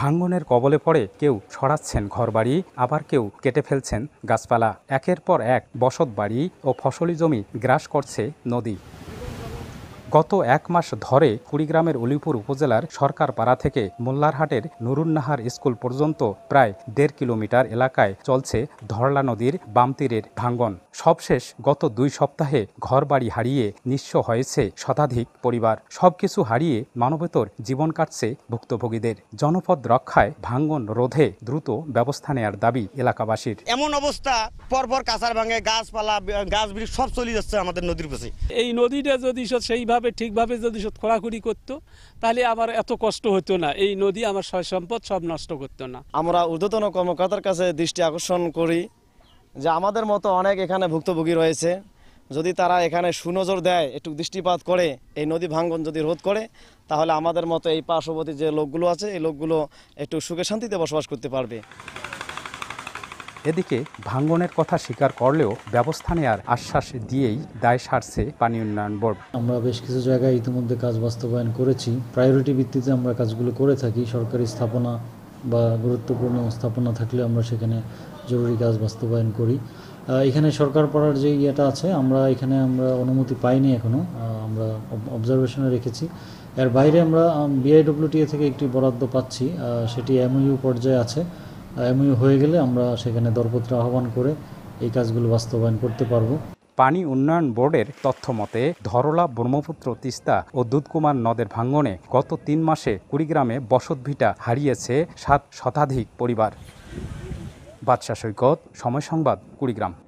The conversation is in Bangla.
ভাঙ্গনের কবলে পড়ে কেউ সরাচ্ছেন ঘরবাড়ি আবার কেউ কেটে ফেলছেন গাছপালা একের পর এক বসত বাড়ি ও ফসলি জমি গ্রাস করছে নদী গত এক মাস ধরে কুড়িগ্রামের উলিপুর উপজেলার সরকার পাড়া থেকে মোল্লারহাটের নুরুন্নাহার স্কুল পর্যন্ত প্রায় দেড় কিলোমিটার এলাকায় চলছে ধরলা নদীর বামতীরের ভাঙ্গন সবশেষ গত দুই সপ্তাহে ঘরবাড়ি হারিয়ে নিঃস্ব হয়েছে শতাধিক পরিবার সবকিছু হারিয়ে মানবেতর জীবন কাটছে ভুক্তভোগীদের জনপদ রক্ষায় ভাঙ্গন রোধে দ্রুত ব্যবস্থা নেয়ার দাবি এলাকাবাসীর এমন অবস্থা পরপর কাঁচার ভাঙে গাছপালা গাছ সব চলে যাচ্ছে আমাদের নদীর পাশে এই নদীটা যদি সেইভাবে এইভাবে ঠিকভাবে যদি খোঁড়াখুড়ি করত তাহলে আমার এত কষ্ট হতো না এই নদী আমার সয় সম্পদ সব নষ্ট করতো না আমরা ঊর্ধ্বতন কর্মকর্তার কাছে দৃষ্টি আকর্ষণ করি যে আমাদের মতো অনেক এখানে ভুক্তভোগী রয়েছে যদি তারা এখানে সুনজর দেয় একটু দৃষ্টিপাত করে এই নদী ভাঙ্গন যদি রোধ করে তাহলে আমাদের মতো এই পার্শ্ববর্তী যে লোকগুলো আছে এই লোকগুলো একটু সুখে শান্তিতে বসবাস করতে পারবে এদিকে ভাঙ্গনের কথা স্বীকার করলেও ব্যবস্থা নেয়ার আশ্বাস দিয়েই দায় সারছে পানি উন্নয়ন বোর্ড আমরা বেশ কিছু জায়গায় ইতিমধ্যে কাজ বাস্তবায়ন করেছি প্রায়োরিটি ভিত্তিতে আমরা কাজগুলো করে থাকি সরকারি স্থাপনা বা গুরুত্বপূর্ণ স্থাপনা থাকলে আমরা সেখানে জরুরি কাজ বাস্তবায়ন করি এখানে সরকার পাড়ার যে ইয়েটা আছে আমরা এখানে আমরা অনুমতি পাইনি এখনও আমরা অবজারভেশনে রেখেছি এর বাইরে আমরা বিআইডব্লিউটিএ থেকে একটি বরাদ্দ পাচ্ছি সেটি এমইউ পর্যায়ে আছে এমইউ হয়ে গেলে আমরা সেখানে দরপত্র আহ্বান করে এই কাজগুলো বাস্তবায়ন করতে পারবো পানি উন্নয়ন বোর্ডের তথ্য মতে ধরলা ব্রহ্মপুত্র তিস্তা ও দুধকুমার নদের ভাঙ্গনে গত তিন মাসে কুড়িগ্রামে বসতভিটা হারিয়েছে সাত শতাধিক পরিবার বাদশা সৈকত সময় সংবাদ কুড়িগ্রাম